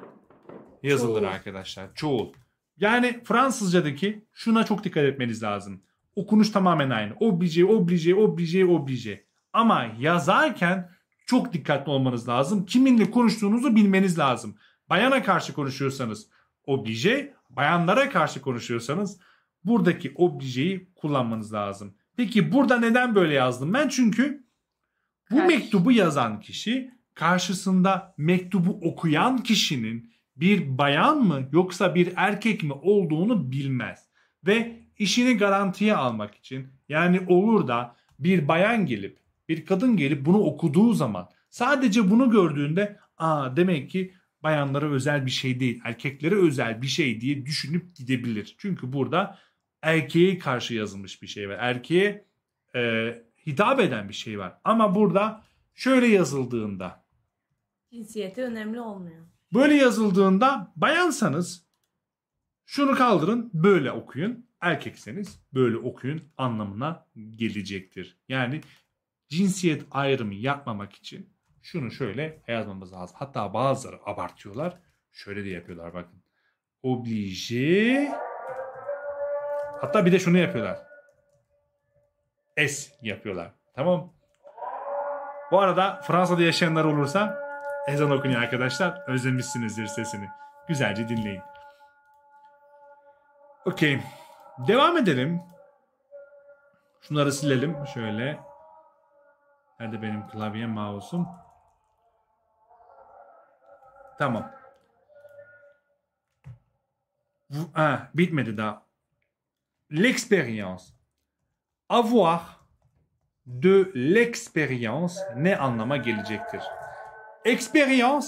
yazılır çoğul. arkadaşlar. Çoğul. Yani Fransızcadaki şuna çok dikkat etmeniz lazım. Okunuş tamamen aynı. Oblige, oblige, oblige, oblige. Ama yazarken çok dikkatli olmanız lazım. Kiminle konuştuğunuzu bilmeniz lazım. Bayana karşı konuşuyorsanız oblige, bayanlara karşı konuşuyorsanız buradaki oblijeyi kullanmanız lazım. Peki burada neden böyle yazdım ben? Çünkü bu mektubu yazan kişi karşısında mektubu okuyan kişinin bir bayan mı yoksa bir erkek mi olduğunu bilmez. Ve işini garantiye almak için yani olur da bir bayan gelip bir kadın gelip bunu okuduğu zaman sadece bunu gördüğünde aa demek ki bayanlara özel bir şey değil erkeklere özel bir şey diye düşünüp gidebilir. Çünkü burada erkeğe karşı yazılmış bir şey var. Erkeğe e, hitap eden bir şey var. Ama burada şöyle yazıldığında cinsiyeti önemli olmuyor. Böyle yazıldığında bayansanız şunu kaldırın böyle okuyun. Erkekseniz böyle okuyun anlamına gelecektir. Yani cinsiyet ayrımı yapmamak için şunu şöyle yazmamız lazım. Hatta bazıları abartıyorlar. Şöyle de yapıyorlar bakın. Oblige Hatta bir de şunu yapıyorlar. S yapıyorlar. Tamam. Bu arada Fransa'da yaşayanlar olursa ezan okunuyor arkadaşlar. Özlemişsinizdir sesini. Güzelce dinleyin. Okey. Devam edelim. Şunları silelim. Şöyle. Nerede benim klavye mouse'um? Tamam. Ha, bitmedi daha. L'expérience. Avoir de l'experience ne anlama gelecektir? Experience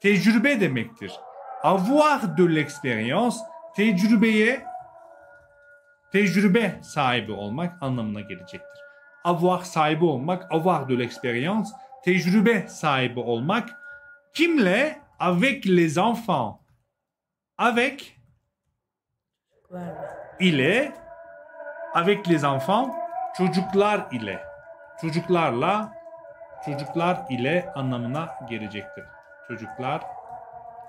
tecrübe demektir. Avoir de l'experience tecrübeye tecrübe sahibi olmak anlamına gelecektir. Avoir sahibi olmak, avoir de l'experience tecrübe sahibi olmak kimle? Avec les enfants. Avec Verbe ile avec les enfants çocuklar ile çocuklarla çocuklar ile anlamına gelecektir. Çocuklar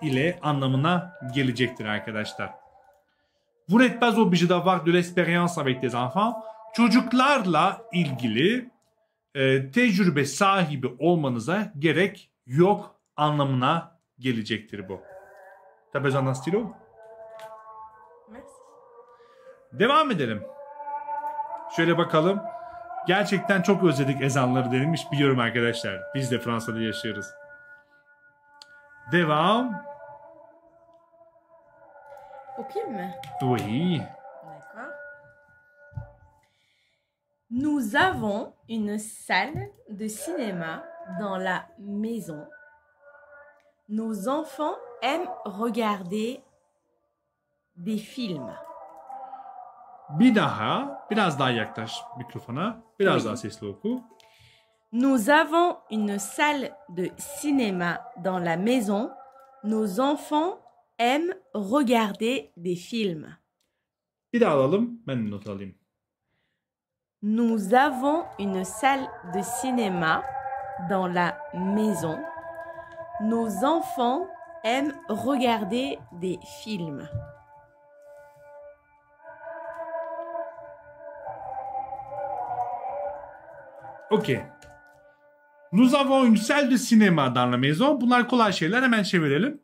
ile anlamına gelecektir arkadaşlar. Vous n'êtes pas obligé d'avoir de l'expérience avec des enfants. Çocuklarla ilgili e, tecrübe sahibi olmanıza gerek yok anlamına gelecektir bu. T'as besoin d'un stylo? Devam edelim. Şöyle bakalım. Gerçekten çok özledik ezanları denilmiş. Biliyorum arkadaşlar. Biz de Fransa'da yaşıyoruz. Devam. Okuyayım mı? Oui. D'accord. Nous avons une salle de cinéma dans la maison. Nos enfants aiment regarder des films. Bir daha, biraz daha Biraz daha sesli oku. Nous avons une salle de cinéma dans la maison. Nos enfants aiment regarder des films. Bir daha alalım, ben not alayım. Nous avons une salle de cinéma dans la maison. Nos enfants aiment regarder des films. Ok. Nous avons une salle de cinéma dans la maison. Bunlar kolay şeyler hemen çevirelim.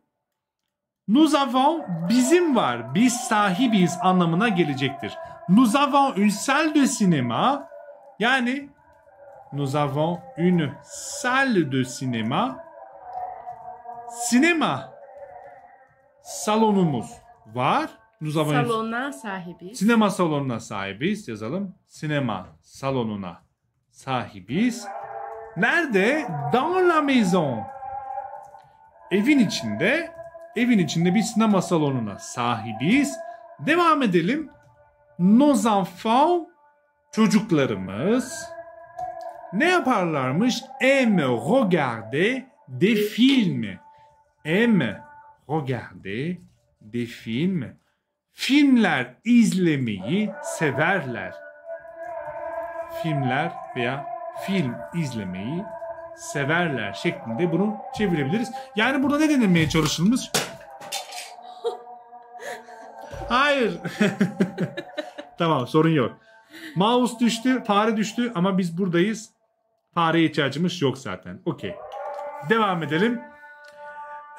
Nous avons bizim var. Biz sahibiz anlamına gelecektir. Nous avons une salle de cinéma. Yani nous avons une salle de cinéma. Sinema salonumuz var. Nous avons Salona sahibiz. Sinema salonuna sahibiz yazalım. Sinema salonuna sahibiyiz. Nerede? Dans la maison. Evin içinde, evin içinde bir sinema salonuna sahibiyiz. Devam edelim. Nos enfants, çocuklarımız ne yaparlarmış? Aime regarder des films. Aime regarder des films. Filmler izlemeyi severler. Filmler veya film izlemeyi severler şeklinde bunu çevirebiliriz. Yani burada ne denilmeye çalışılmış? Hayır. *laughs* tamam sorun yok. Mouse düştü, fare düştü ama biz buradayız. Fareye ihtiyacımız yok zaten. Okey. Devam edelim.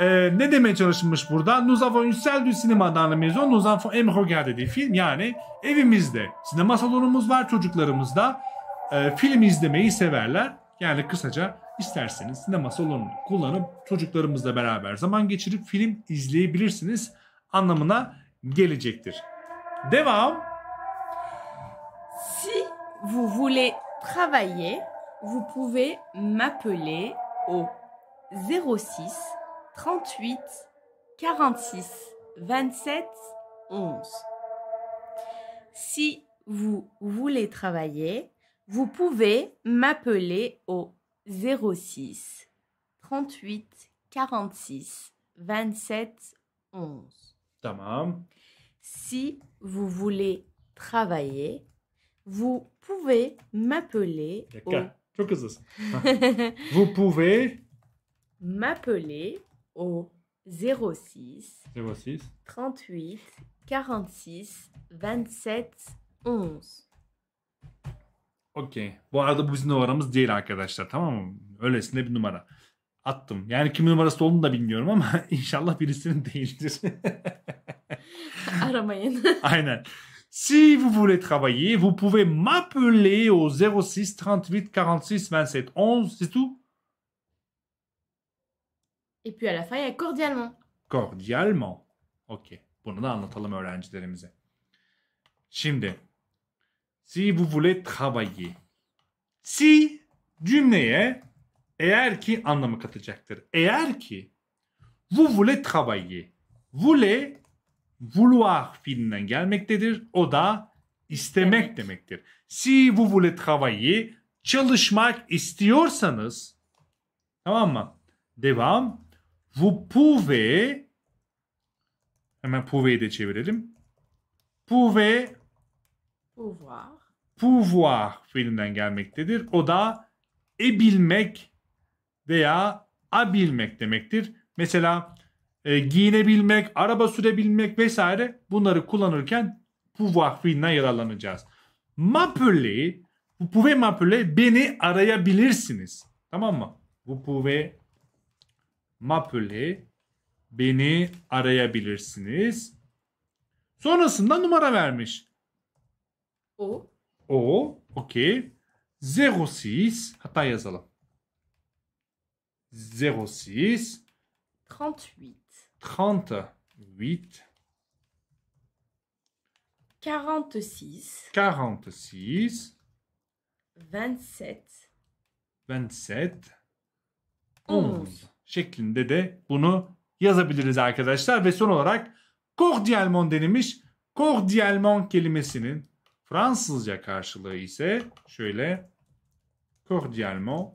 Ee, ne demeye çalışılmış burada? Nous avons une salle du cinéma dans la maison. Nous avons aimé regarder Yani evimizde sinema salonumuz var çocuklarımızda e, film izlemeyi severler. Yani kısaca isterseniz sinema salonunu kullanıp çocuklarımızla beraber zaman geçirip film izleyebilirsiniz anlamına gelecektir. Devam. Si vous voulez travailler, vous pouvez m'appeler au 06 38 46 27 11. Si vous voulez travailler, Vous pouvez m'appeler au 06 38 46 27 11. Tamam. Si vous voulez travailler, vous pouvez m'appeler au... *laughs* vous pouvez m'appeler au 06 06 38 46 27 11. Okey. Bu arada bu bizim numaramız değil arkadaşlar tamam mı? Öylesine bir numara. Attım. Yani kimin numarası olduğunu da bilmiyorum ama *laughs* inşallah birisinin değildir. *laughs* Aramayın. *laughs* Aynen. Si vous voulez travailler, vous pouvez m'appeler au 06 38 46 27 11, c'est tout. Et puis à la fin, il y a cordialement. Cordialement. Okey. Bunu da anlatalım öğrencilerimize. Şimdi Si vous voulez travailler. Si cümleye eğer ki anlamı katacaktır. Eğer ki vous voulez travailler. Voulez vouloir fiilinden gelmektedir. O da istemek evet. demektir. Si vous voulez travailler çalışmak istiyorsanız tamam mı? Devam. Vous pouvez hemen pouvez'i de çevirelim. Pouvez Pouvoir. Pouvoir fiilinden gelmektedir. O da ebilmek veya abilmek demektir. Mesela e, giyinebilmek, araba sürebilmek vesaire bunları kullanırken pouvoir fiilinden yararlanacağız. Mapule, vous pouvez m'appeler beni arayabilirsiniz. Tamam mı? Vous pouvez m'appeler beni arayabilirsiniz. Sonrasında numara vermiş. O. O. Okey. 06. Hatta yazalım. 06. 38. 38. 46. 46. 27. 27. 11 şeklinde de bunu yazabiliriz arkadaşlar. Ve son olarak cordialement denilmiş. Cordialement kelimesinin Fransızca karşılığı ise şöyle cordialement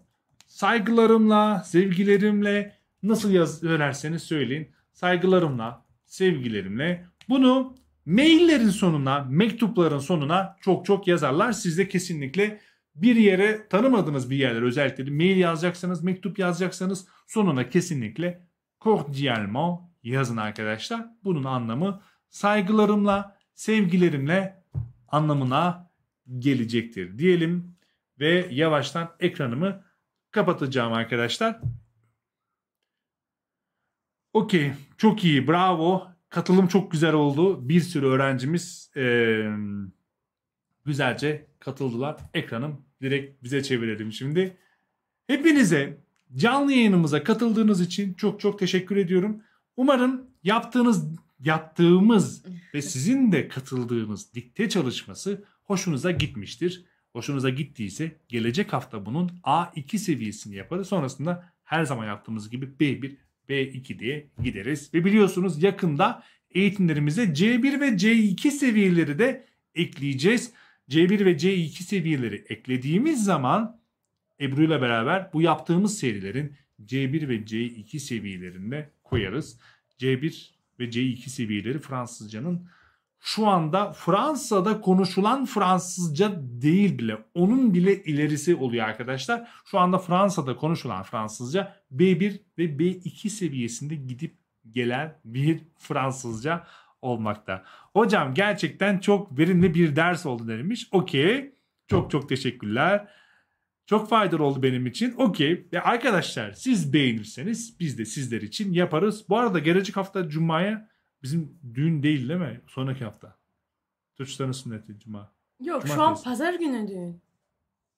saygılarımla, sevgilerimle nasıl yaz öğrerseniz söyleyin. Saygılarımla, sevgilerimle bunu maillerin sonuna, mektupların sonuna çok çok yazarlar. Siz de kesinlikle bir yere tanımadığınız bir yerler özellikle de mail yazacaksanız, mektup yazacaksanız sonuna kesinlikle cordialement yazın arkadaşlar. Bunun anlamı saygılarımla, sevgilerimle anlamına gelecektir diyelim ve yavaştan ekranımı kapatacağım arkadaşlar. Okey çok iyi bravo katılım çok güzel oldu bir sürü öğrencimiz e, güzelce katıldılar ekranım direkt bize çevirelim şimdi. Hepinize canlı yayınımıza katıldığınız için çok çok teşekkür ediyorum. Umarım yaptığınız yaptığımız *laughs* ve sizin de katıldığınız dikte çalışması hoşunuza gitmiştir. Hoşunuza gittiyse gelecek hafta bunun A2 seviyesini yaparız. Sonrasında her zaman yaptığımız gibi B1, B2 diye gideriz. Ve biliyorsunuz yakında eğitimlerimize C1 ve C2 seviyeleri de ekleyeceğiz. C1 ve C2 seviyeleri eklediğimiz zaman Ebru ile beraber bu yaptığımız serilerin C1 ve C2 seviyelerinde koyarız. C1 ve C2 seviyeleri Fransızcanın şu anda Fransa'da konuşulan Fransızca değil bile. Onun bile ilerisi oluyor arkadaşlar. Şu anda Fransa'da konuşulan Fransızca B1 ve B2 seviyesinde gidip gelen bir Fransızca olmakta. Hocam gerçekten çok verimli bir ders oldu denilmiş. Okey. Çok çok teşekkürler. Çok faydalı oldu benim için. Okey. Ve arkadaşlar siz beğenirseniz biz de sizler için yaparız. Bu arada gelecek hafta Cuma'ya bizim düğün değil değil mi? Sonraki hafta. Türkçülerin sünneti Cuma. Yok Cumartesi. şu an pazar günü düğün.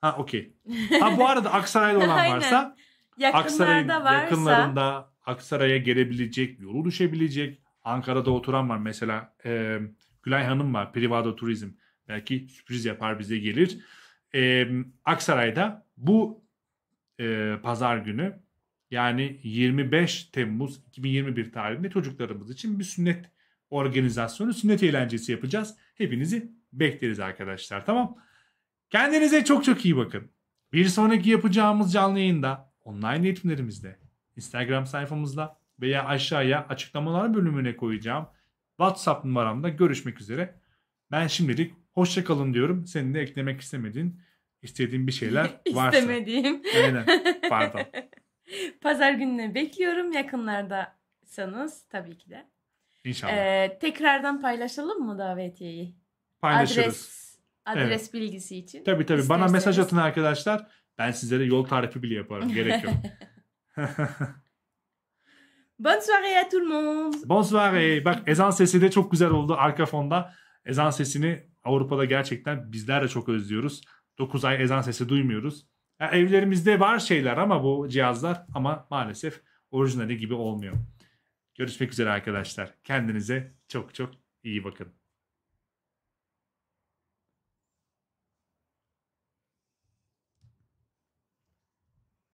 Ha okey. Ha bu arada *laughs* Aksaray'da olan varsa Yakınlarda varsa... yakınlarında Aksaray'a gelebilecek, yolu düşebilecek. Ankara'da oturan var mesela. E, Gülay Hanım var. Privado Turizm. Belki sürpriz yapar bize gelir e, Aksaray'da bu e, pazar günü yani 25 Temmuz 2021 tarihinde çocuklarımız için bir sünnet organizasyonu, sünnet eğlencesi yapacağız. Hepinizi bekleriz arkadaşlar tamam. Kendinize çok çok iyi bakın. Bir sonraki yapacağımız canlı yayında, online eğitimlerimizde, Instagram sayfamızda veya aşağıya açıklamalar bölümüne koyacağım WhatsApp numaramda görüşmek üzere. Ben şimdilik Hoşçakalın diyorum. Senin de eklemek istemediğin, istediğin bir şeyler *laughs* varsa. İstemediğim. *laughs* Aynen. Pardon. Pazar gününe bekliyorum. Yakınlardaysanız tabii ki de. İnşallah. Ee, tekrardan paylaşalım mı davetiyeyi? Paylaşırız. Adres, adres evet. bilgisi için. Tabii tabii. İsterseniz. Bana mesaj atın arkadaşlar. Ben sizlere yol tarifi bile yaparım. *laughs* Gerek yok. Bonne soirée à tout le monde. Bonne soirée. Bak ezan sesi de çok güzel oldu arka fonda. Ezan sesini Avrupa'da gerçekten bizler de çok özlüyoruz. 9 ay ezan sesi duymuyoruz. Yani evlerimizde var şeyler ama bu cihazlar ama maalesef orijinali gibi olmuyor. Görüşmek üzere arkadaşlar. Kendinize çok çok iyi bakın.